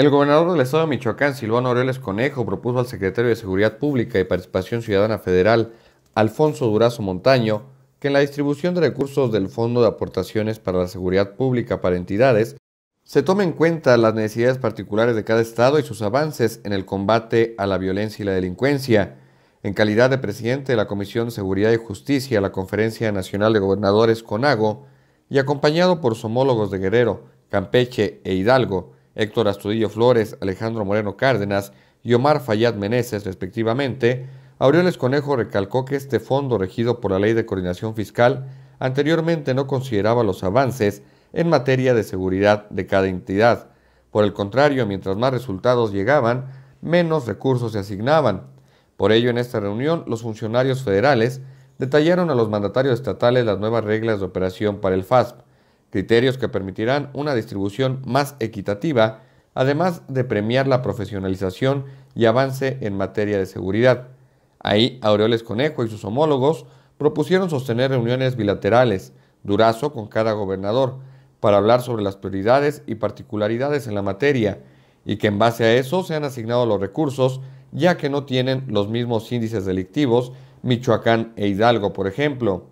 El gobernador del estado de Michoacán, Silvano Aureoles Conejo, propuso al secretario de Seguridad Pública y Participación Ciudadana Federal, Alfonso Durazo Montaño, que en la distribución de recursos del Fondo de Aportaciones para la Seguridad Pública para entidades, se tome en cuenta las necesidades particulares de cada estado y sus avances en el combate a la violencia y la delincuencia. En calidad de presidente de la Comisión de Seguridad y Justicia, la Conferencia Nacional de Gobernadores CONAGO, y acompañado por homólogos de Guerrero, Campeche e Hidalgo, Héctor Astudillo Flores, Alejandro Moreno Cárdenas y Omar Fayad Meneses, respectivamente, Aureoles Conejo recalcó que este fondo regido por la Ley de Coordinación Fiscal anteriormente no consideraba los avances en materia de seguridad de cada entidad. Por el contrario, mientras más resultados llegaban, menos recursos se asignaban. Por ello, en esta reunión, los funcionarios federales detallaron a los mandatarios estatales las nuevas reglas de operación para el FASP criterios que permitirán una distribución más equitativa, además de premiar la profesionalización y avance en materia de seguridad. Ahí Aureoles Conejo y sus homólogos propusieron sostener reuniones bilaterales, durazo con cada gobernador, para hablar sobre las prioridades y particularidades en la materia, y que en base a eso se han asignado los recursos, ya que no tienen los mismos índices delictivos Michoacán e Hidalgo, por ejemplo.